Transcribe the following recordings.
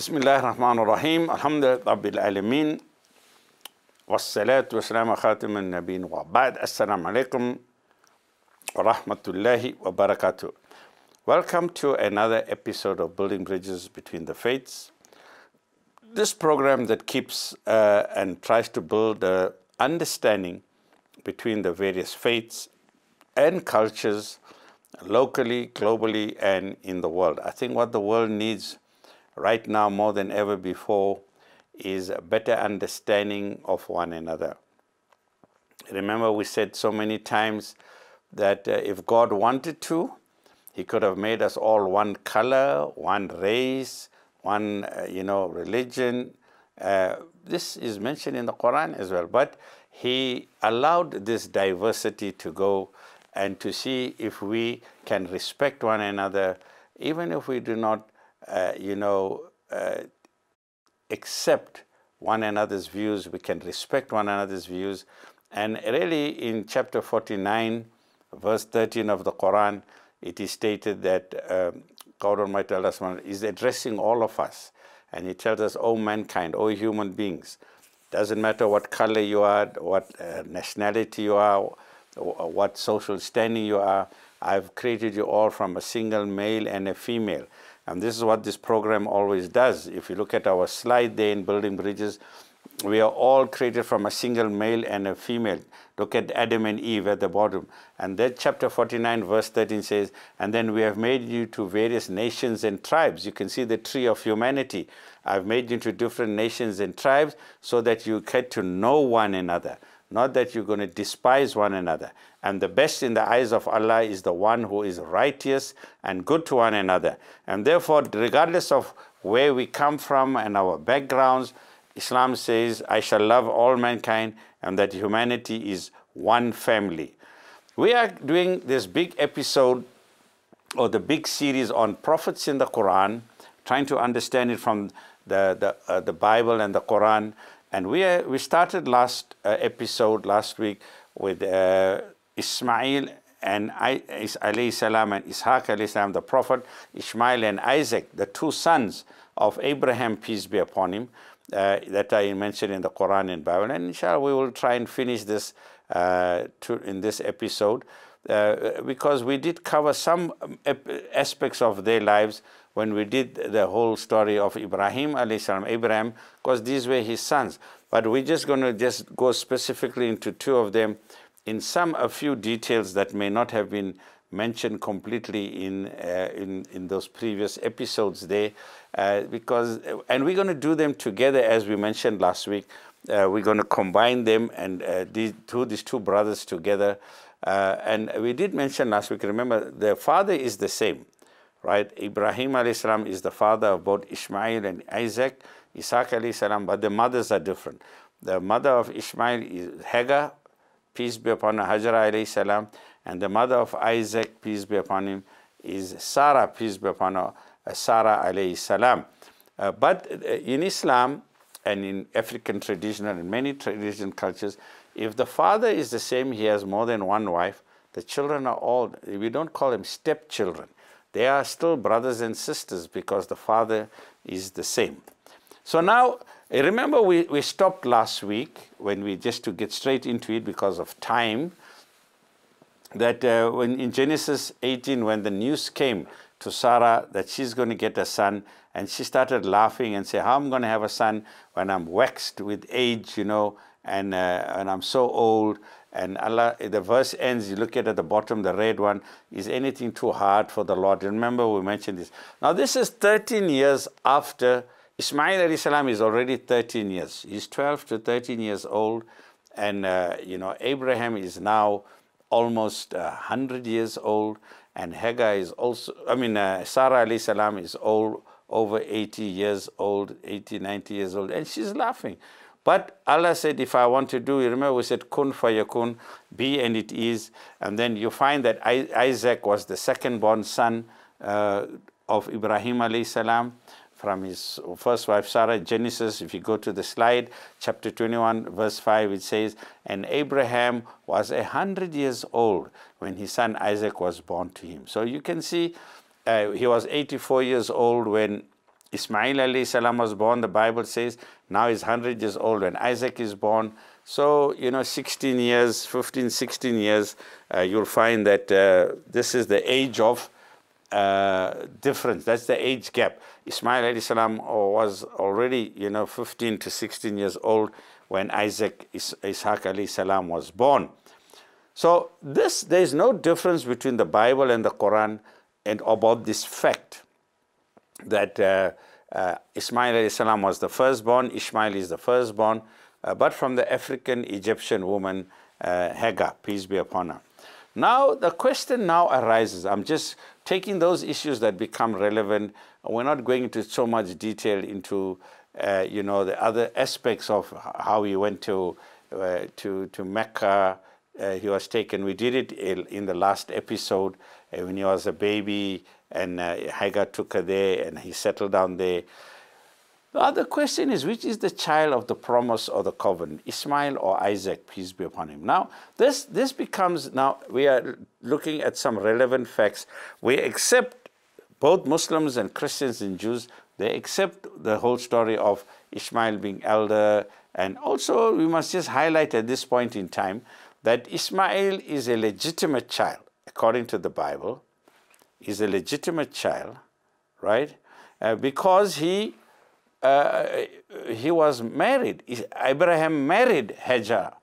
بسم الله الرحمن الرحيم الحمد لله رب العالمين والصلاة والسلام خاتم النبيين وبعد السلام عليكم ورحمة الله وبركاته Welcome to another episode of Building Bridges Between the Faiths. This program that keeps uh, and tries to build understanding between the various faiths and cultures locally, globally, and in the world. I think what the world needs right now more than ever before is a better understanding of one another. Remember we said so many times that uh, if God wanted to, he could have made us all one color, one race, one, uh, you know, religion. Uh, this is mentioned in the Quran as well, but he allowed this diversity to go and to see if we can respect one another, even if we do not uh, you know, uh, accept one another's views, we can respect one another's views. And really, in chapter 49, verse 13 of the Quran, it is stated that um, God Almighty Allah is addressing all of us. And He tells us, O mankind, O human beings, doesn't matter what color you are, what uh, nationality you are, what social standing you are, I've created you all from a single male and a female. And this is what this program always does. If you look at our slide there in Building Bridges, we are all created from a single male and a female. Look at Adam and Eve at the bottom. And that chapter 49, verse 13 says, And then we have made you to various nations and tribes. You can see the tree of humanity. I've made you to different nations and tribes so that you get to know one another not that you're going to despise one another. And the best in the eyes of Allah is the one who is righteous and good to one another. And therefore, regardless of where we come from and our backgrounds, Islam says, I shall love all mankind and that humanity is one family. We are doing this big episode or the big series on prophets in the Quran, trying to understand it from the, the, uh, the Bible and the Quran. And we, uh, we started last uh, episode, last week, with uh, Ismail and I, alayhi salam and Ishaq alayhi salam, the prophet, Ishmael and Isaac, the two sons of Abraham, peace be upon him, uh, that I mentioned in the Quran and Bible And inshallah, we will try and finish this uh, to, in this episode uh, because we did cover some um, aspects of their lives when we did the whole story of Ibrahim Salam, Abraham, because these were his sons. But we're just going to just go specifically into two of them in some a few details that may not have been mentioned completely in uh, in in those previous episodes there uh, because and we're going to do them together as we mentioned last week uh, we're going to combine them and uh, these two these two brothers together uh, and we did mention last week remember the father is the same right? Ibrahim alayhi is the father of both Ishmael and Isaac. Isaac alayhi but the mothers are different. The mother of Ishmael is Hagar, peace be upon her, Hajar alayhi and the mother of Isaac, peace be upon him, is Sarah, peace be upon her, uh, Sarah alayhi uh, but uh, in Islam and in African traditional and many traditional cultures, if the father is the same, he has more than one wife, the children are all, we don't call them stepchildren. They are still brothers and sisters because the Father is the same. So now, eh, remember we, we stopped last week when we just to get straight into it because of time, that uh, when in Genesis 18, when the news came to Sarah that she's going to get a son, and she started laughing and say, how am I going to have a son when I'm waxed with age, you know, and, uh, and I'm so old. And Allah, the verse ends, you look at at the bottom, the red one, is anything too hard for the Lord? Remember we mentioned this. Now this is 13 years after, Ismail salam is already 13 years. He's 12 to 13 years old. And, uh, you know, Abraham is now almost 100 uh, years old. And Hagar is also, I mean, uh, Sarah salam is old, over 80 years old, 80, 90 years old. And she's laughing. But Allah said, if I want to do, you remember we said, kun fayakun, be and it is. And then you find that Isaac was the second born son uh, of Ibrahim alayhi salam from his first wife Sarah. Genesis, if you go to the slide, chapter 21, verse 5, it says, And Abraham was a hundred years old when his son Isaac was born to him. So you can see uh, he was 84 years old when Ismail alayhi salam was born, the Bible says, now he's 100 years old when Isaac is born. So, you know, 16 years, 15, 16 years, uh, you'll find that uh, this is the age of uh, difference. That's the age gap. Ismail salam was already, you know, 15 to 16 years old when Isaac, Is- Ishaq salam was born. So this, there is no difference between the Bible and the Quran and about this fact that uh, uh, Ismail salam was the firstborn, Ishmael is the firstborn, uh, but from the African Egyptian woman Hagar, uh, peace be upon her. Now, the question now arises. I'm just taking those issues that become relevant. We're not going into so much detail into, uh, you know, the other aspects of how he went to, uh, to, to Mecca. Uh, he was taken. We did it in the last episode when he was a baby and uh, took her there and he settled down there. The other question is which is the child of the promise or the covenant, Ishmael or Isaac, peace be upon him. Now, this, this becomes now we are looking at some relevant facts. We accept both Muslims and Christians and Jews, they accept the whole story of Ishmael being elder. And also, we must just highlight at this point in time that Ishmael is a legitimate child according to the Bible, is a legitimate child, right? Uh, because he uh, he was married. Abraham married Hajar,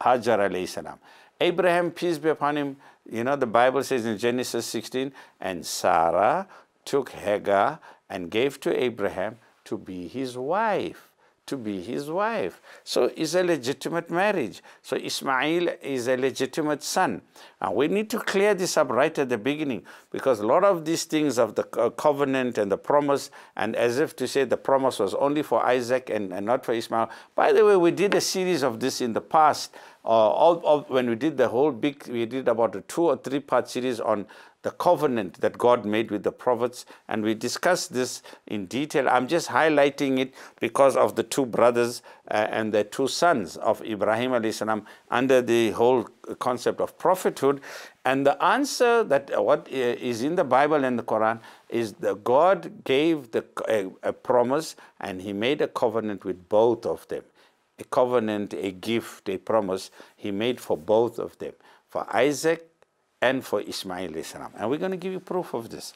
Hajar alayhi salam. Abraham, peace be upon him, you know, the Bible says in Genesis 16, and Sarah took Hagar and gave to Abraham to be his wife to be his wife. So it's a legitimate marriage. So Ismail is a legitimate son. And we need to clear this up right at the beginning because a lot of these things of the uh, covenant and the promise, and as if to say the promise was only for Isaac and, and not for Ismail. By the way, we did a series of this in the past. Uh, all, all, when we did the whole big, we did about a two or three part series on the covenant that God made with the prophets. And we discussed this in detail. I'm just highlighting it because of the two brothers uh, and the two sons of Ibrahim alayhi salam under the whole concept of prophethood. And the answer that uh, what uh, is in the Bible and the Quran is that God gave the, a, uh, a promise and he made a covenant with both of them. A covenant, a gift, a promise he made for both of them. For Isaac and for Ishmael Islam. And we're going to give you proof of this.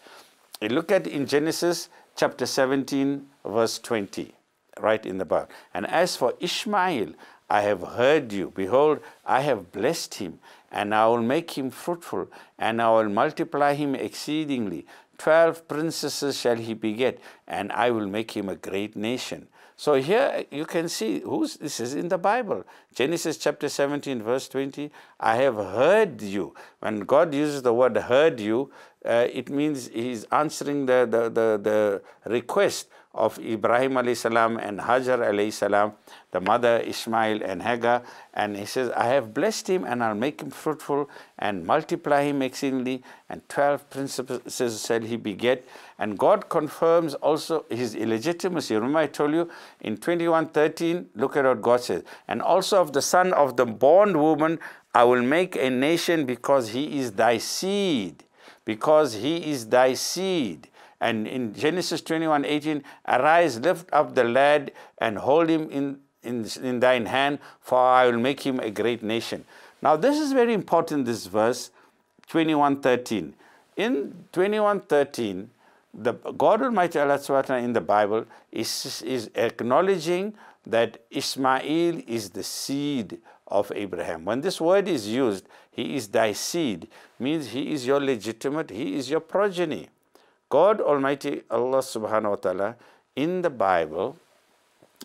look at in Genesis chapter 17 verse 20, right in the book. And as for Ishmael, I have heard you. Behold, I have blessed him, and I will make him fruitful, and I will multiply him exceedingly. Twelve princesses shall he beget, and I will make him a great nation. So here you can see who's this is in the Bible. Genesis chapter 17, verse 20. I have heard you. When God uses the word heard you, uh, it means he's answering the, the, the, the request of Ibrahim alayhi salam and Hajar alayhi salam, the mother Ishmael and Hagar. And he says, I have blessed him and I'll make him fruitful and multiply him exceedingly. And 12 princes shall he beget. And God confirms also his illegitimacy. Remember I told you in 21.13, look at what God says. And also of the son of the born woman, I will make a nation because he is thy seed. Because he is thy seed. And in Genesis 21, 18, arise, lift up the lad and hold him in, in, in thine hand, for I will make him a great nation. Now, this is very important, this verse 21:13. In 21:13, the God Almighty Allah SWT in the Bible is, is acknowledging that Ishmael is the seed of Abraham. When this word is used, he is thy seed, means he is your legitimate, he is your progeny. God Almighty Allah subhanahu wa ta'ala in the Bible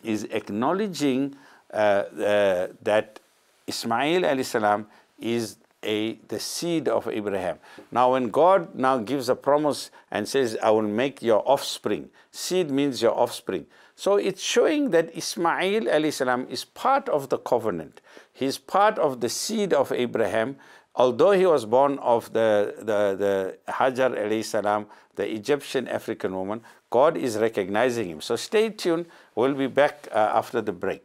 is acknowledging uh, uh, that Ismail alayhi salam is a the seed of Abraham. Now when God now gives a promise and says, I will make your offspring, seed means your offspring. So it's showing that Ismail alayhi salam is part of the covenant. He's part of the seed of Abraham. Although he was born of the, the, the Hajar alayhi salam the Egyptian African woman. God is recognizing him. So stay tuned. We'll be back uh, after the break.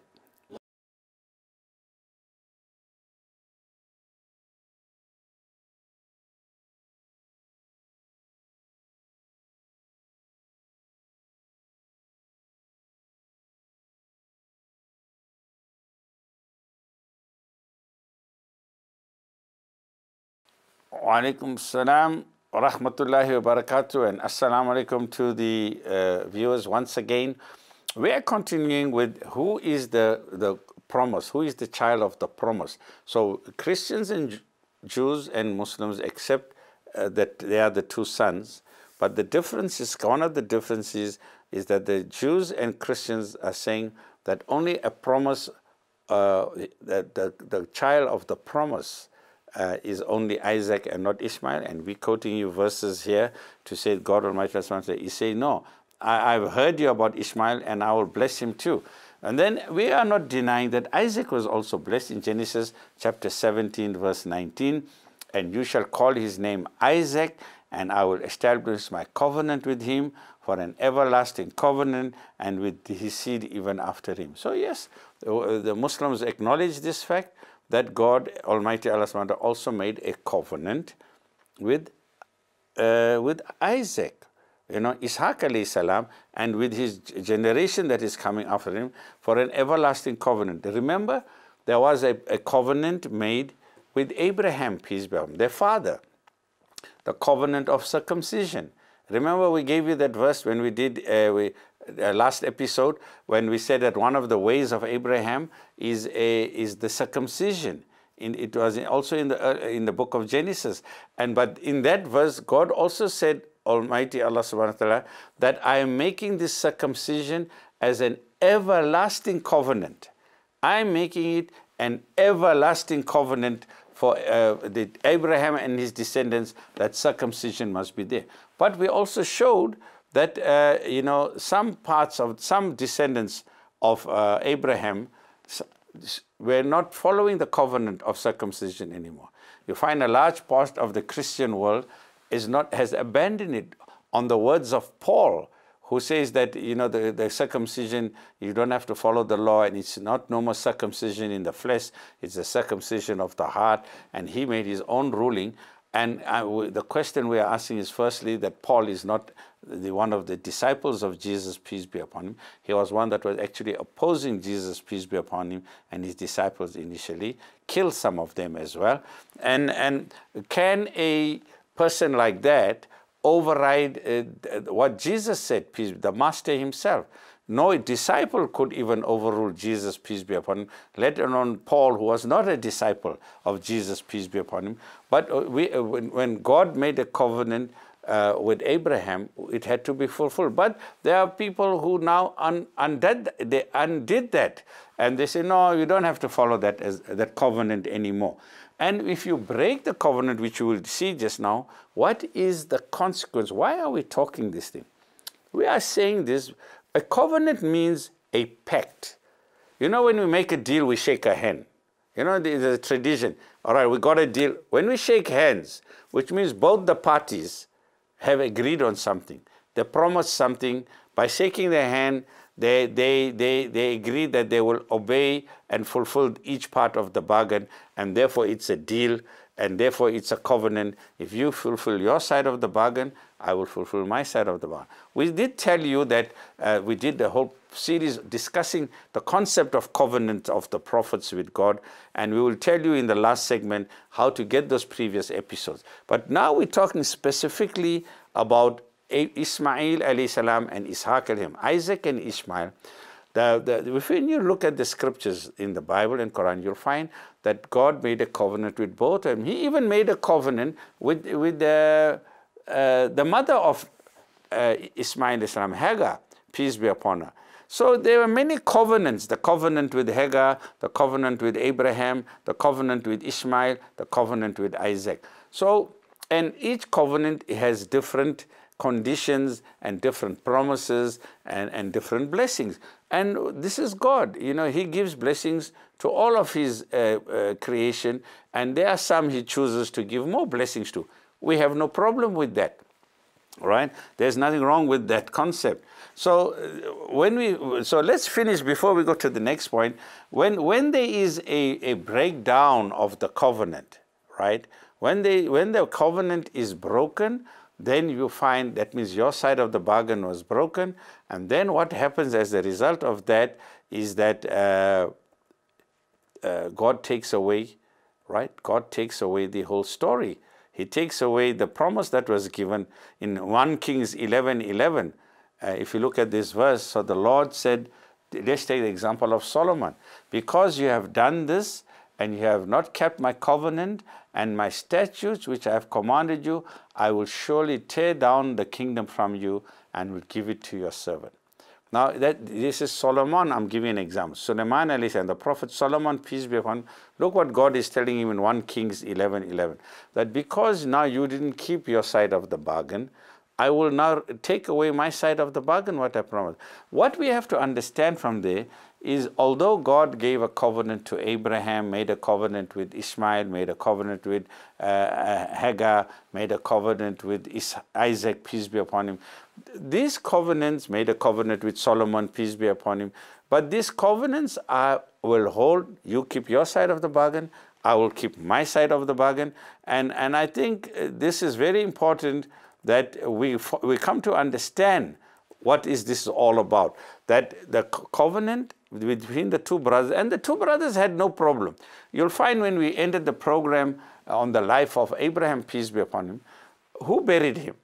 Wa alaikum salam rahmatullahi wa barakatuh and assalamu alaikum to the uh, viewers once again. We are continuing with who is the, the promise, who is the child of the promise. So Christians and Jews and Muslims accept uh, that they are the two sons, but the difference is, one of the differences is that the Jews and Christians are saying that only a promise, uh, that the, the child of the promise uh, is only Isaac and not Ishmael, and we're quoting you verses here to say God Almighty has said, He say, no, I, have heard you about Ishmael and I will bless him too. And then we are not denying that Isaac was also blessed in Genesis chapter 17 verse 19, and you shall call his name Isaac, and I will establish my covenant with him for an everlasting covenant and with his seed even after him. So yes, the Muslims acknowledge this fact, that God Almighty Allah subhanahu also made a covenant with, uh, with Isaac, you know, Ishaq alayhi salam, and with his generation that is coming after him for an everlasting covenant. Remember, there was a, a covenant made with Abraham, peace be upon him, their father, the covenant of circumcision. Remember, we gave you that verse when we did uh, we, uh, last episode when we said that one of the ways of Abraham is, a, is the circumcision. In, it was also in the, uh, in the book of Genesis. And but in that verse, God also said, Almighty Allah subhanahu wa ta'ala, that I am making this circumcision as an everlasting covenant. I'm making it an everlasting covenant for uh, the Abraham and his descendants that circumcision must be there. But we also showed that, uh, you know, some parts of, some descendants of uh, Abraham were not following the covenant of circumcision anymore. You find a large part of the Christian world is not, has abandoned it on the words of Paul, who says that, you know, the, the circumcision, you don't have to follow the law, and it's not no more circumcision in the flesh, it's the circumcision of the heart, and he made his own ruling. And I, uh, the question we are asking is firstly that Paul is not the, one of the disciples of Jesus, peace be upon him. He was one that was actually opposing Jesus, peace be upon him, and his disciples initially, killed some of them as well. And, and can a person like that override uh, what Jesus said, peace, the master himself? No disciple could even overrule Jesus, peace be upon him, let alone Paul, who was not a disciple of Jesus, peace be upon him. But uh, we, uh, when God made a covenant uh, with Abraham, it had to be fulfilled. But there are people who now un- undid, they undid that. And they say, no, you don't have to follow that, as, that covenant anymore. And if you break the covenant, which you will see just now, what is the consequence? Why are we talking this thing? We are saying this. A covenant means a pact. You know, when we make a deal, we shake a hand. You know, there's a tradition. All right, we got a deal. When we shake hands, which means both the parties have agreed on something. They promised something. By shaking their hand, they, they, they, they agree that they will obey and fulfill each part of the bargain, and therefore it's a deal, and therefore it's a covenant. If you fulfill your side of the bargain, I will fulfill my side of the bargain. We did tell you that uh, we did the whole series discussing the concept of covenant of the prophets with God. And we will tell you in the last segment how to get those previous episodes. But now we're talking specifically about Ismail alayhi salam and Ishaq alayhim, Isaac and Ishmael. The, the, you look at the scriptures in the Bible and Quran, you'll find that God made a covenant with both of them. He even made a covenant with, with the, uh, uh, the mother of uh, Ismail, Islam, Hagar, peace be upon her. So there were many covenants, the covenant with Hagar, the covenant with Abraham, the covenant with Ishmael, the covenant with Isaac. So, and each covenant has different conditions and different promises and, and different blessings. And this is God. You know, He gives blessings to all of His uh, uh, creation, and there are some He chooses to give more blessings to. We have no problem with that right? There's nothing wrong with that concept. So uh, when we, so let's finish before we go to the next point. When when there is a, a breakdown of the covenant, right? When they when the covenant is broken, then you find that means your side of the bargain was broken, and then what happens as a result of that is that uh, uh, God takes away, right? God takes away the whole story he takes away the promise that was given in 1 Kings 11 11. Uh, if you look at this verse, so the Lord said, let's take the example of Solomon. Because you have done this and you have not kept my covenant and my statutes which I have commanded you, I will surely tear down the kingdom from you and will give it to your servant. Now, that, this is Solomon, I'm giving an example. Suleiman and the Prophet Solomon, peace be upon him, look what God is telling him in 1 Kings 11, 11, that because now you didn't keep your side of the bargain, I will now take away my side of the bargain, what I promised. What we have to understand from there is although God gave a covenant to Abraham, made a covenant with Ishmael, made a covenant with uh, uh, Hagar, made a covenant with Isaac, peace be upon him, these covenants made a covenant with Solomon, peace be upon him. But these covenants I will hold. You keep your side of the bargain. I will keep my side of the bargain. And, and I think uh, this is very important that we, we come to understand what is this all about. That the covenant between the two brothers, and the two brothers had no problem. You'll find when we ended the program on the life of Abraham, peace be upon him, who buried him?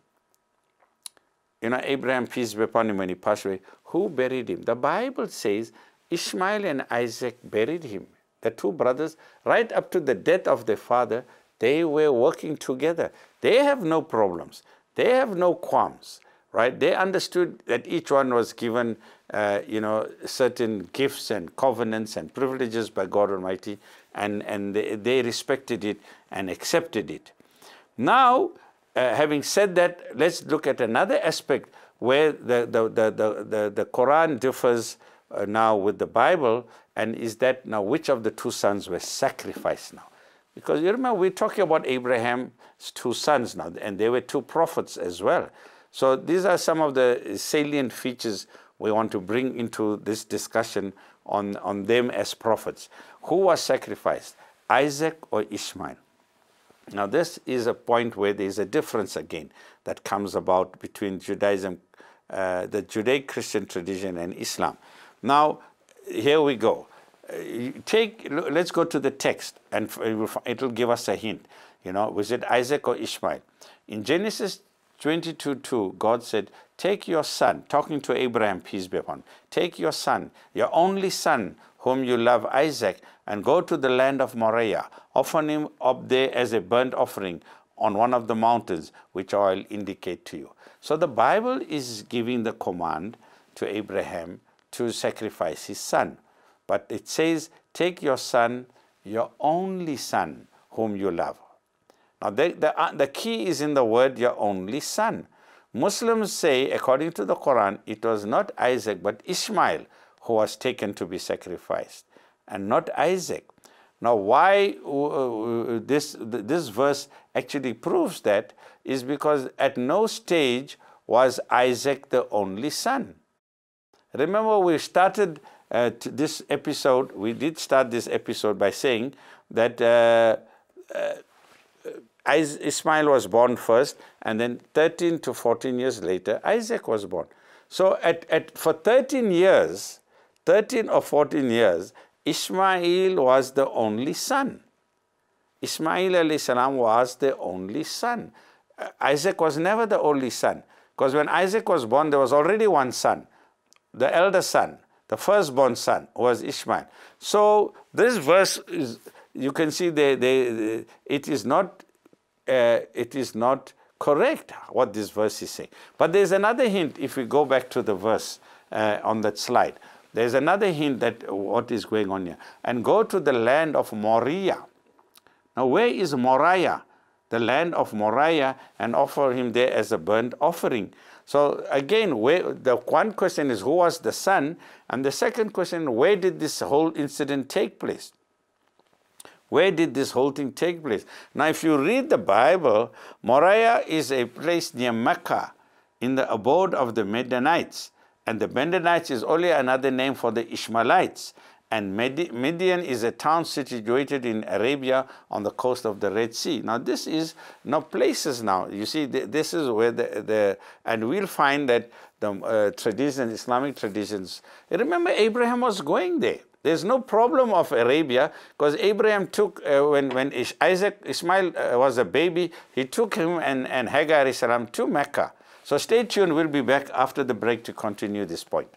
you know, Abraham, peace be upon him, when he passed away, who buried him? The Bible says Ishmael and Isaac buried him. The two brothers, right up to the death of their father, they were working together. They have no problems. They have no qualms, right? They understood that each one was given, uh, you know, certain gifts and covenants and privileges by God Almighty, and, and they, they respected it and accepted it. Now, uh, having said that, let's look at another aspect where the, the, the, the, the, the Quran differs uh, now with the Bible, and is that now which of the two sons were sacrificed now? Because you remember, we're talking about Abraham's two sons now, and they were two prophets as well. So these are some of the salient features we want to bring into this discussion on, on them as prophets. Who was sacrificed, Isaac or Ishmael? Now, this is a point where there is a difference again that comes about between Judaism, uh, the Judaic Christian tradition, and Islam. Now, here we go. Uh, take, let's go to the text, and it'll give us a hint. You know, was it Isaac or Ishmael? In Genesis 22 2, God said, Take your son, talking to Abraham, peace be upon him, take your son, your only son whom you love, Isaac, and go to the land of Moriah. Offer him up there as a burnt offering on one of the mountains, which I'll indicate to you. So the Bible is giving the command to Abraham to sacrifice his son. But it says, take your son, your only son, whom you love. Now, the, the, uh, the key is in the word your only son. Muslims say, according to the Quran, it was not Isaac but Ishmael who was taken to be sacrificed, and not Isaac. Now, why uh, uh, this, this verse actually proves that is because at no stage was Isaac the only son. Remember, we started uh, this episode, we did start this episode by saying that uh, uh Ismail was born first, and then 13 to 14 years later, Isaac was born. So, at, at, for 13 years, 13 or 14 years, Ishmael was the only son. Ishmael salam was the only son. Uh, Isaac was never the only son. Because when Isaac was born, there was already one son, the elder son, the firstborn son was Ishmael. So this verse, is, you can see they, they, they it is not, uh, it is not correct what this verse is saying. But there's another hint if we go back to the verse uh, on that slide. There is another hint that what is going on here. And go to the land of Moriah. Now, where is Moriah? The land of Moriah, and offer him there as a burnt offering. So again, where, the one question is who was the son, and the second question, where did this whole incident take place? Where did this whole thing take place? Now, if you read the Bible, Moriah is a place near Mecca, in the abode of the Midianites. And the Bendaanites is only another name for the Ishmaelites. And Midian is a town situated in Arabia on the coast of the Red Sea. Now, this is no places now. You see, this is where the, the and we'll find that the uh, traditions, Islamic traditions. Remember, Abraham was going there. There's no problem of Arabia because Abraham took, uh, when, when Isaac, Ishmael uh, was a baby, he took him and, and Hagar salam to Mecca. So stay tuned, we'll be back after the break to continue this point.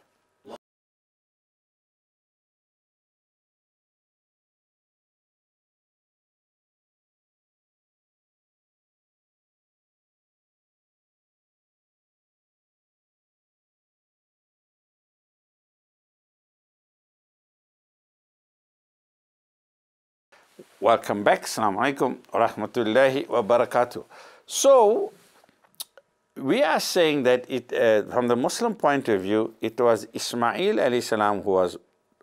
Welcome back. Assalamu alaikum wa rahmatullahi wa barakatuh. So, we are saying that it, uh, from the Muslim point of view, it was Ismail salam who was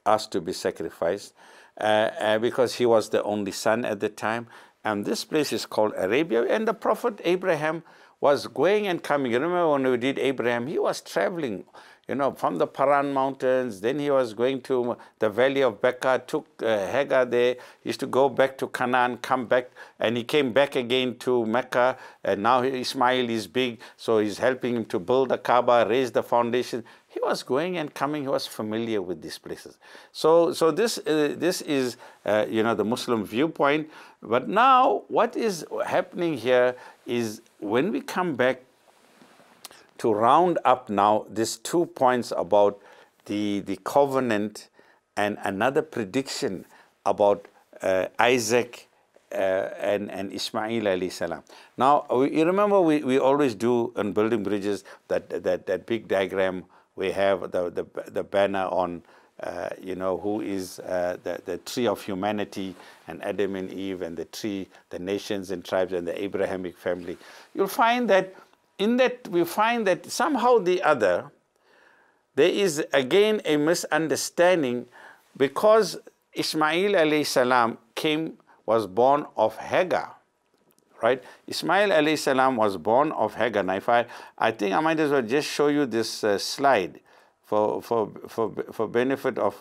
asked to be sacrificed uh, uh, because he was the only son at the time. And this place is called Arabia. And the Prophet Abraham was going and coming. Remember when we did Abraham, he was traveling you know, from the Paran Mountains. Then he was going to the valley of Becca, took uh, Hagar there, he used to go back to Canaan, come back, and he came back again to Mecca. And now Ismail is big, so he's helping him to build the Kaaba, raise the foundation. He was going and coming, he was familiar with these places. So, so this, uh, this is, uh, you know, the Muslim viewpoint. But now what is happening here is when we come back to round up now these two points about the, the covenant and another prediction about uh, Isaac uh, and, and Ismail alayhi salam. Now, we, you remember we, we always do on building bridges that, that, that big diagram we have the, the, the banner on, uh, you know, who is uh, the, the tree of humanity and Adam and Eve and the tree, the nations and tribes and the Abrahamic family. You'll find that in that we find that somehow the other, there is again a misunderstanding because Ismail alayhi salam came, was born of Hagar, right? Ismail alayhi salam was born of Hagar. Now, if I, I think I might as well just show you this uh, slide for, for, for, for benefit of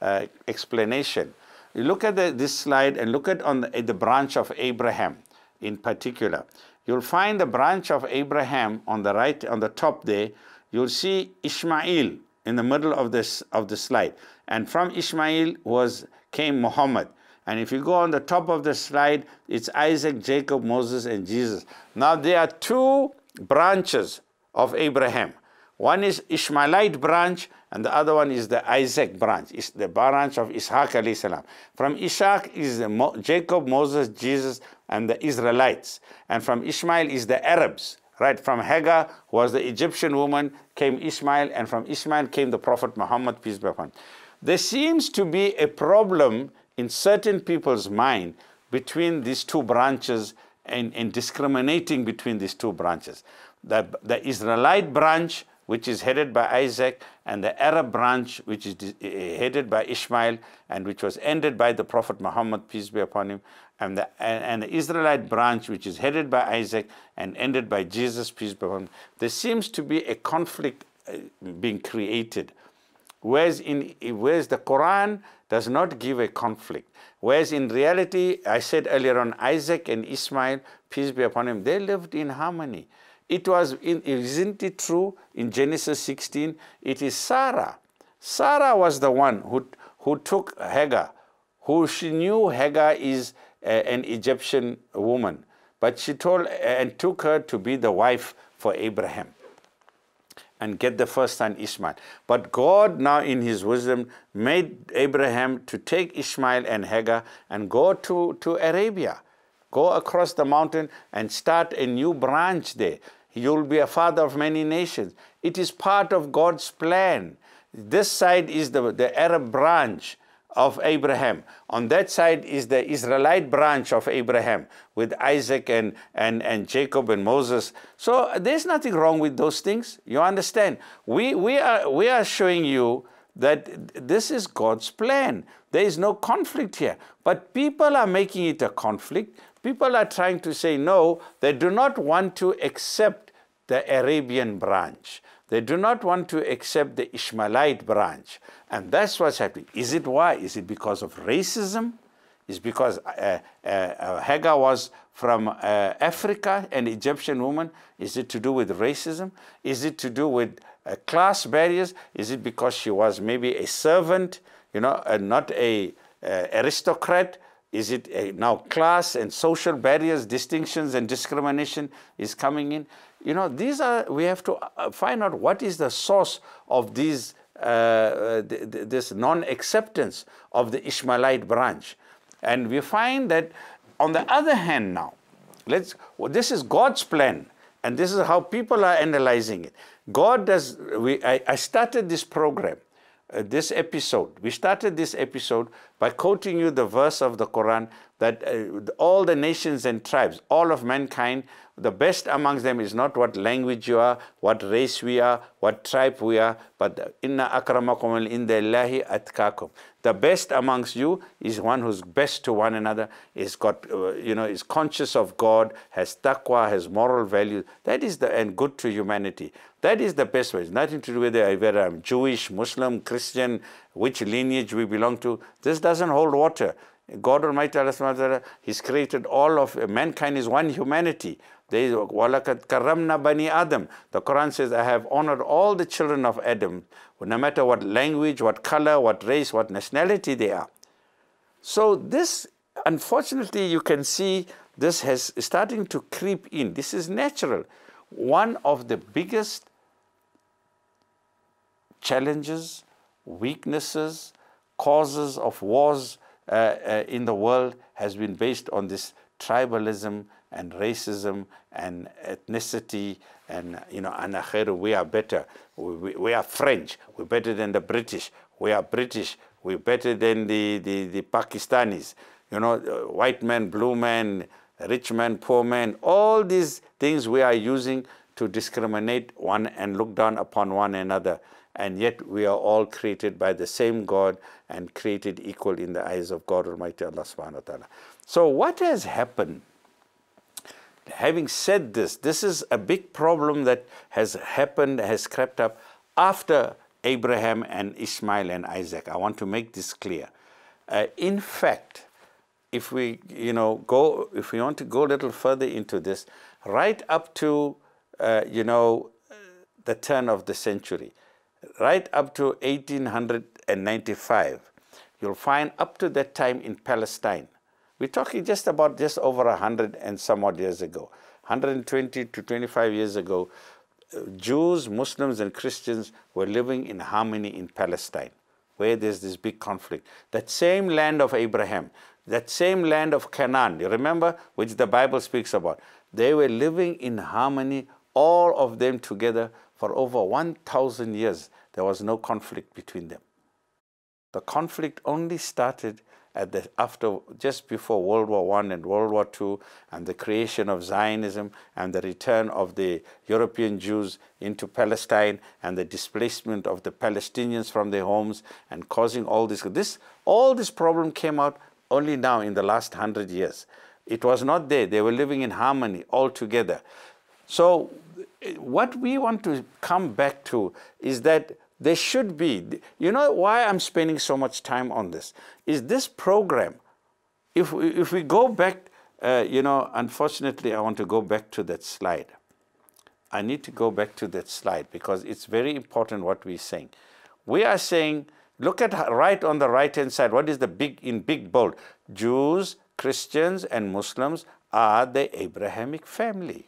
uh, explanation. You look at the, this slide and look at on the, at the branch of Abraham in particular. You'll find the branch of Abraham on the right, on the top there. You'll see Ishmael in the middle of this of the slide. And from Ishmael was came Muhammad. And if you go on the top of the slide, it's Isaac, Jacob, Moses, and Jesus. Now there are two branches of Abraham. One is Ishmaelite branch, and the other one is the Isaac branch. It's the branch of Ishaq alayhi salam. From Ishaq is Mo Jacob, Moses, Jesus, and the Israelites. And from Ishmael is the Arabs, right? From Hagar was the Egyptian woman, came Ishmael, and from Ishmael came the Prophet Muhammad, peace be upon him. There seems to be a problem in certain people's mind between these two branches and, and discriminating between these two branches. The, the Israelite branch, which is headed by Isaac, and the Arab branch, which is eh, eh, headed by Ishmael, and which was ended by the Prophet Muhammad, peace be upon him, and the, and the Israelite branch, which is headed by Isaac and ended by Jesus, peace be upon him, there seems to be a conflict uh, being created. Whereas, in, whereas the Quran does not give a conflict. Whereas in reality, I said earlier on, Isaac and Ishmael, peace be upon him, they lived in harmony. It was, in, isn't it true, in Genesis 16, it is Sarah. Sarah was the one who, who took Hagar, who she knew Hagar is an Egyptian woman, but she told and took her to be the wife for Abraham and get the first son Ishmael. But God now in his wisdom made Abraham to take Ishmael and Hagar and go to, to Arabia. Go across the mountain and start a new branch there. You'll be a father of many nations. It is part of God's plan. This side is the, the Arab branch of Abraham. On that side is the Israelite branch of Abraham with Isaac and, and, and Jacob and Moses. So there's nothing wrong with those things. You understand? We, we, are, we are showing you that this is God's plan. There is no conflict here. But people are making it a conflict. People are trying to say no, they do not want to accept the Arabian branch. They do not want to accept the Ishmaelite branch. And that's what's happening. Is it why? Is it because of racism? Is because uh, uh, uh Hagar was from uh, Africa, an Egyptian woman? Is it to do with racism? Is it to do with uh, class barriers? Is it because she was maybe a servant, you know, not a uh, aristocrat? Is it now class and social barriers, distinctions, and discrimination is coming in? You know, these are, we have to uh, find out what is the source of these, uh, uh, th th this non-acceptance of the Ishmaelite branch. And we find that on the other hand now, let's, well, this is God's plan. And this is how people are analyzing it. God does, we, I, I started this program, uh, this episode. We started this episode by quoting you the verse of the Quran that uh, all the nations and tribes, all of mankind, the best amongst them is not what language you are, what race we are, what tribe we are, but inna akramakum indallahi atkakum. The best amongst you is one who's best to one another, is got, uh, you know, is conscious of God, has taqwa, has moral values. That is the, and good to humanity. That is the best way. It's nothing to do with whether I'm Jewish, Muslim, Christian, which lineage we belong to. This doesn't hold water. God Almighty Allah He's created all of uh, mankind is one humanity. There is وَلَقَدْ Adam. The Quran says, I have honored all the children of Adam, no matter what language, what color, what race, what nationality they are. So this, unfortunately, you can see this has starting to creep in. This is natural. One of the biggest challenges, weaknesses, causes of wars uh, uh, in the world has been based on this tribalism and racism and ethnicity and you know anahero, we are better we, we, we, are french we're better than the british we are british we're better than the, the, the pakistanis you know uh, white man blue man rich man poor man all these things we are using to discriminate one and look down upon one another. And yet we are all created by the same God and created equal in the eyes of God Almighty Allah subhanahu wa ta'ala. So what has happened? Having said this, this is a big problem that has happened, has crept up after Abraham and Ishmael and Isaac. I want to make this clear. Uh, in fact, if we, you know, go, if we want to go a little further into this, right up to uh, you know, the turn of the century. Right up to 1895, you'll find up to that time in Palestine. We're talking just about just over 100 and some odd years ago, 120 to 25 years ago, Jews, Muslims, and Christians were living in harmony in Palestine, where there's this big conflict. That same land of Abraham, that same land of Canaan, you remember, which the Bible speaks about, they were living in harmony all of them together for over 1,000 years, there was no conflict between them. The conflict only started at the, after, just before World War I and World War II and the creation of Zionism and the return of the European Jews into Palestine and the displacement of the Palestinians from their homes and causing all this. this all this problem came out only now in the last hundred years. It was not there. They were living in harmony all together. So what we want to come back to is that there should be, you know why I'm spending so much time on this, is this program, if we, if we go back, uh, you know, unfortunately I want to go back to that slide. I need to go back to that slide because it's very important what we're saying. We are saying, look at right on the right hand side, what is the big, in big bold? Jews, Christians and Muslims are the Abrahamic family.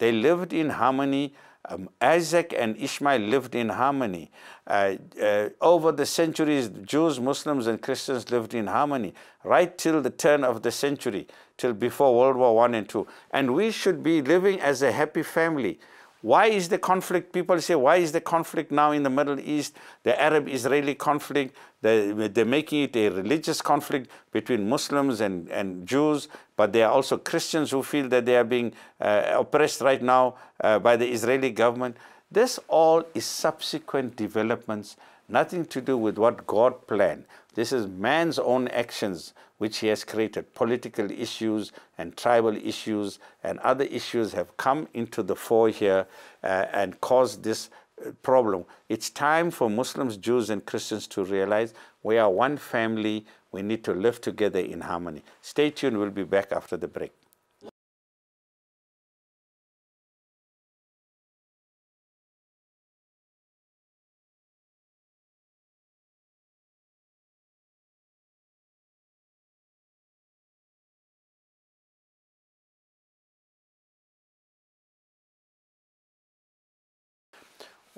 They lived in harmony. Um, Isaac and Ishmael lived in harmony. Uh, uh, over the centuries, Jews, Muslims, and Christians lived in harmony right till the turn of the century, till before World War I and II. And we should be living as a happy family. Why is the conflict? People say, why is the conflict now in the Middle East, the Arab-Israeli conflict? They, they're making it a religious conflict between Muslims and, and Jews, but there are also Christians who feel that they are being uh, oppressed right now uh, by the Israeli government. This all is subsequent developments, nothing to do with what God planned. This is man's own actions which he has created. Political issues and tribal issues and other issues have come into the fore here uh, and caused this uh, problem. It's time for Muslims, Jews, and Christians to realize we are one family. We need to live together in harmony. Stay tuned. We'll be back after the break.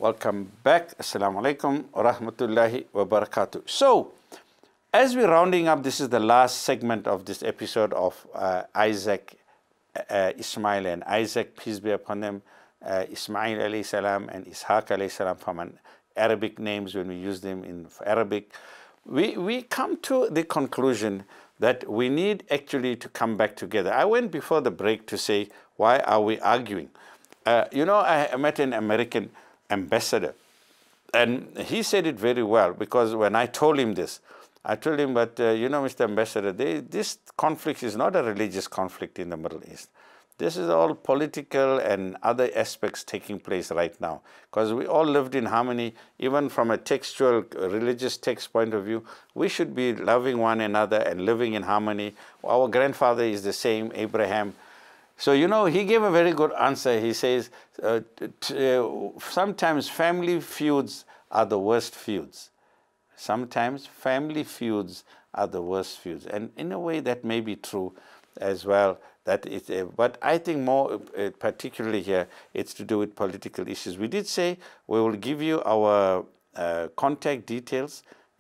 Welcome back. Assalamu alaikum wa rahmatullahi wa barakatuh. So, as we're rounding up, this is the last segment of this episode of uh, Isaac, uh, uh, Ismail, and Isaac, peace be upon them, uh, Ismail alayhi salam and Ishaq alayhi salam from an Arabic names when we use them in Arabic. We, we come to the conclusion that we need actually to come back together. I went before the break to say, why are we arguing? Uh, you know, I met an American ambassador. And he said it very well because when I told him this, I told him, but uh, you know, Mr. Ambassador, they, this conflict is not a religious conflict in the Middle East. This is all political and other aspects taking place right now because we all lived in harmony, even from a textual, religious text point of view. We should be loving one another and living in harmony. Our grandfather is the same, Abraham. So, you know, he gave a very good answer. He says, uh, uh, sometimes family feuds are the worst feuds. Sometimes family feuds are the worst feuds. And in a way, that may be true as well. That it, uh, but I think more uh, particularly here, it's to do with political issues. We did say we will give you our uh, contact details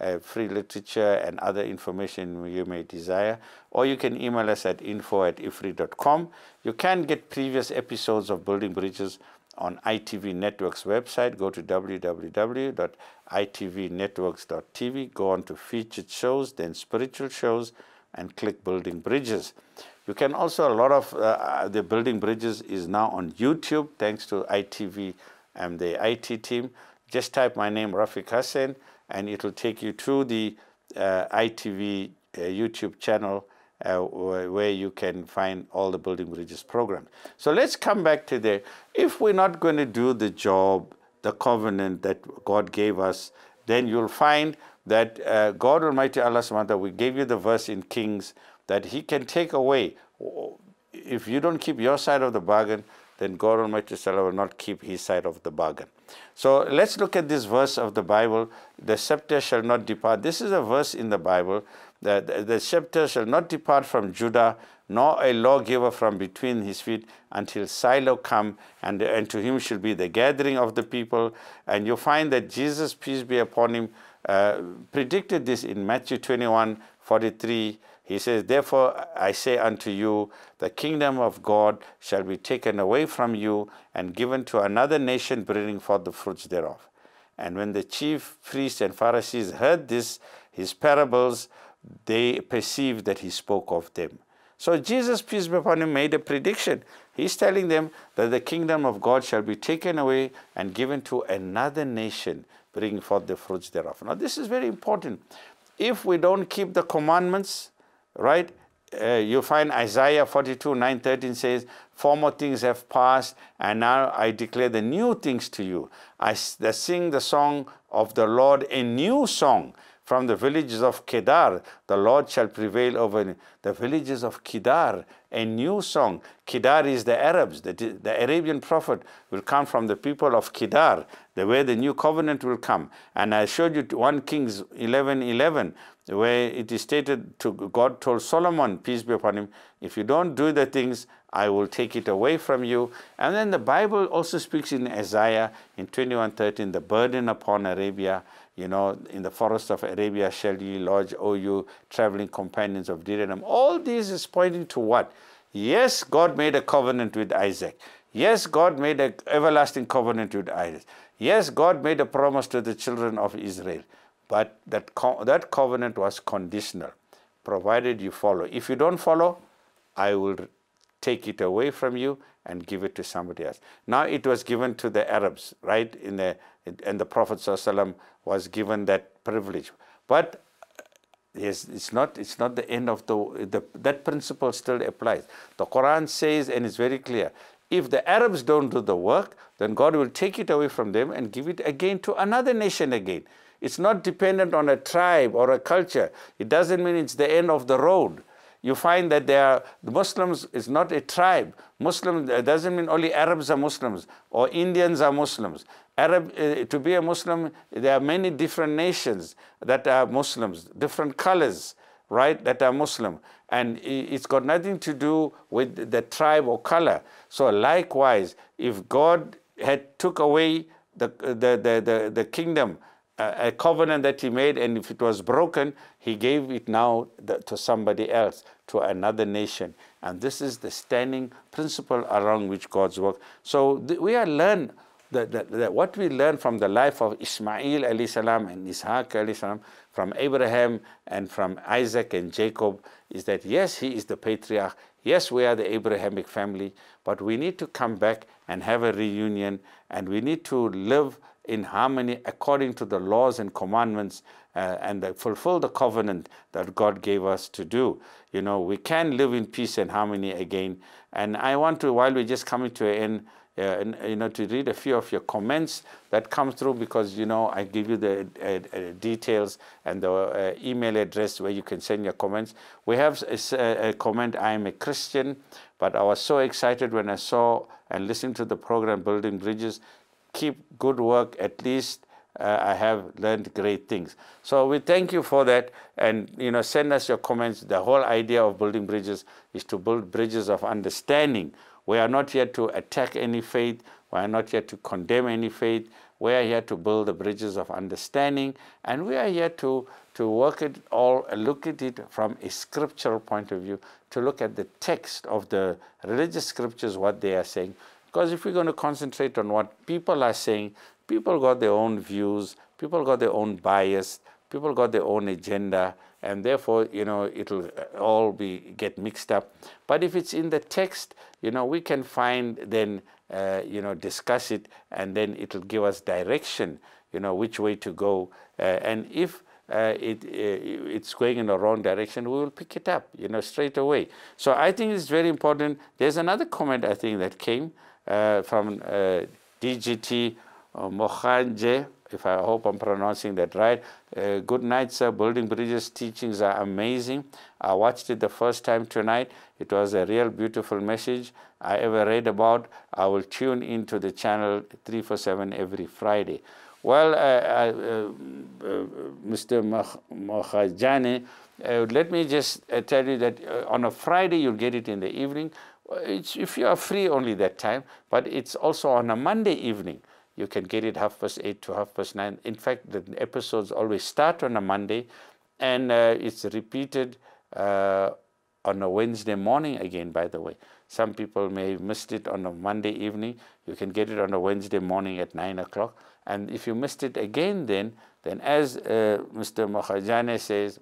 uh, free literature and other information you may desire. Or you can email us at info at ifree.com. You can get previous episodes of Building Bridges on ITV Network's website. Go to www.itvnetworks.tv, go on to featured shows, then spiritual shows, and click Building Bridges. You can also, a lot of uh, uh the Building Bridges is now on YouTube, thanks to ITV and the IT team. Just type my name, Rafiq Hassan and it'll take you to the uh, ITV uh, YouTube channel uh, where you can find all the building bridges programs. So let's come back to there. If we're not going to do the job, the covenant that God gave us, then you'll find that uh, God Almighty Allah subhanahu we gave you the verse in Kings that He can take away. If you don't keep your side of the bargain, then God Almighty will not keep his side of the bargain. So let's look at this verse of the Bible, the scepter shall not depart. This is a verse in the Bible, that the, the scepter shall not depart from Judah, nor a lawgiver from between his feet until Silo come, and, and to him shall be the gathering of the people. And you find that Jesus, peace be upon him, uh, predicted this in Matthew 21, 43, he says, Therefore I say unto you, the kingdom of God shall be taken away from you and given to another nation, bringing forth the fruits thereof. And when the chief priests and Pharisees heard this, his parables, they perceived that he spoke of them. So Jesus, peace be upon him, made a prediction. He's telling them that the kingdom of God shall be taken away and given to another nation, bringing forth the fruits thereof. Now, this is very important. If we don't keep the commandments, right? Uh, you find Isaiah 42, 9, 13 says, Former things have passed, and now I declare the new things to you. I sing the song of the Lord, a new song from the villages of Kedar. The Lord shall prevail over the villages of Kedar a new song. Kidar is the Arabs. The, the Arabian prophet will come from the people of Kidar, the way the new covenant will come. And I showed you 1 Kings 11 11, where it is stated to God told Solomon, peace be upon him, if you don't do the things, I will take it away from you. And then the Bible also speaks in Isaiah in 21 13, the burden upon Arabia you know, in the forest of Arabia, shall ye Lodge, you traveling companions of Direnum. All these is pointing to what? Yes, God made a covenant with Isaac. Yes, God made an everlasting covenant with Isaac. Yes, God made a promise to the children of Israel. But that, co that covenant was conditional, provided you follow. If you don't follow, I will take it away from you and give it to somebody else. Now it was given to the Arabs, right? In the and the Prophet was given that privilege. But yes, it's not it's not the end of the, the that principle still applies. The Quran says and it's very clear. If the Arabs don't do the work, then God will take it away from them and give it again to another nation again. It's not dependent on a tribe or a culture. It doesn't mean it's the end of the road you find that they are, the Muslims is not a tribe. Muslim uh, doesn't mean only Arabs are Muslims or Indians are Muslims. Arab, uh, to be a Muslim, there are many different nations that are Muslims, different colors, right, that are Muslim. And it's got nothing to do with the tribe or color. So likewise, if God had took away the, uh, the, the, the, the kingdom, uh, a covenant that he made, and if it was broken, he gave it now to somebody else to another nation. And this is the standing principle around which God's work. So we are learn that, that what we learn from the life of Ismail alayhi salam and Ishaq alayhi salam, from Abraham and from Isaac and Jacob, is that yes, he is the patriarch. Yes, we are the Abrahamic family, but we need to come back and have a reunion and we need to live in harmony according to the laws and commandments uh, and fulfill the covenant that God gave us to do. You know, we can live in peace and harmony again. And I want to, while we're just coming to an end, uh, and, you know, to read a few of your comments that come through because, you know, I give you the uh, uh details and the uh, email address where you can send your comments. We have a, uh, a comment, I am a Christian, but I was so excited when I saw and listened to the program Building Bridges keep good work, at least uh, I have learned great things. So we thank you for that and you know send us your comments. The whole idea of building bridges is to build bridges of understanding. We are not here to attack any faith. We are not here to condemn any faith. We are here to build the bridges of understanding and we are here to, to work it all, look at it from a scriptural point of view, to look at the text of the religious scriptures, what they are saying, because if we're going to concentrate on what people are saying, people got their own views, people got their own bias, people got their own agenda, and therefore, you know, it'll uh, all be get mixed up. But if it's in the text, you know, we can find then, uh, you know, discuss it, and then it'll give us direction, you know, which way to go. Uh, and if uh, it, uh, it's going in the wrong direction, we will pick it up, you know, straight away. So I think it's very important. There's another comment I think that came. Uh, from uh, DGT uh, Mohanje, if I hope I'm pronouncing that right. Uh, good night, sir. Building Bridges teachings are amazing. I watched it the first time tonight. It was a real beautiful message I ever read about. I will tune into the channel 347 every Friday. Well, uh, uh, Mr. Mokhajani, let me just tell you that on a Friday, you'll get it in the evening if you are free only that time, but it's also on a Monday evening. You can get it half past eight to half past nine. In fact, the episodes always start on a Monday and uh, it's repeated uh, on a Wednesday morning again, by the way. Some people may have missed it on a Monday evening. You can get it on a Wednesday morning at nine o'clock. And if you missed it again, then then as uh, Mr. Mokhajane says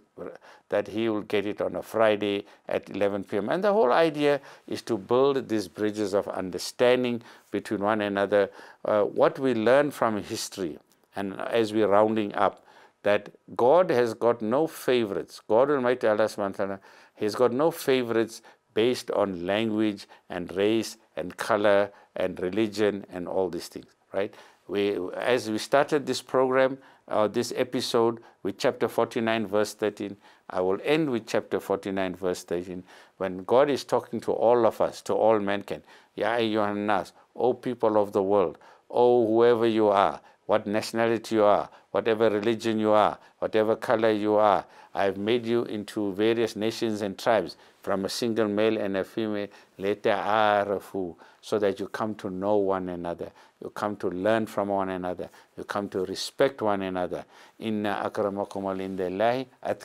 that he will get it on a Friday at 11 p.m. And the whole idea is to build these bridges of understanding between one another, uh, what we learn from history and as we're rounding up, that God has got no favorites. God Almighty Allah subhanahu has got no favorites based on language and race and color and religion and all these things, right? We, as we started this program, uh, this episode with chapter 49, verse 13. I will end with chapter 49, verse 13, when God is talking to all of us, to all mankind. Ya Nas, O people of the world, O whoever you are, what nationality you are, whatever religion you are, whatever color you are, I have made you into various nations and tribes from a single male and a female, لتعارفوا, so that you come to know one another, you come to learn from one another, you come to respect one another. Inna أَكْرَمَكُمْ عِنْدَ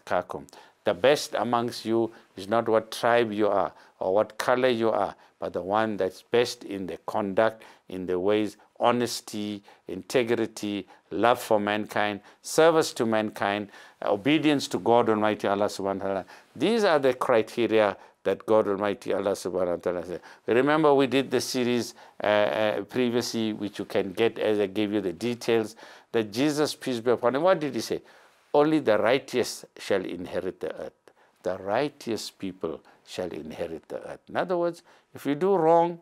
اللَّهِ The best amongst you is not what tribe you are or what color you are, but the one that's best in the conduct, in the ways, honesty, integrity, love for mankind, service to mankind, uh, obedience to God Almighty Allah subhanahu wa ta'ala. These are the criteria that God Almighty Allah subhanahu wa ta'ala said. Remember we did the series uh, uh, previously which you can get as I gave you the details that Jesus peace be upon him. What did he say? Only the righteous shall inherit the earth. The righteous people shall inherit the earth. In other words, if you do wrong,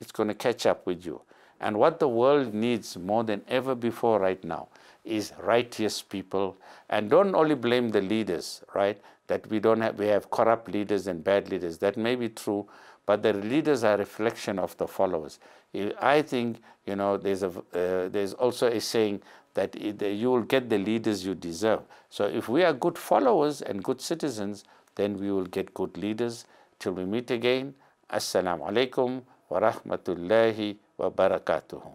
it's going to catch up with you. And what the world needs more than ever before right now is righteous people and don't only blame the leaders, right? That we don't have, we have corrupt leaders and bad leaders. That may be true, but the leaders are a reflection of the followers. I think, you know, there's, a, uh, there's also a saying that you will get the leaders you deserve. So if we are good followers and good citizens, then we will get good leaders. Till we meet again, Assalamu alaikum wa rahmatullahi wa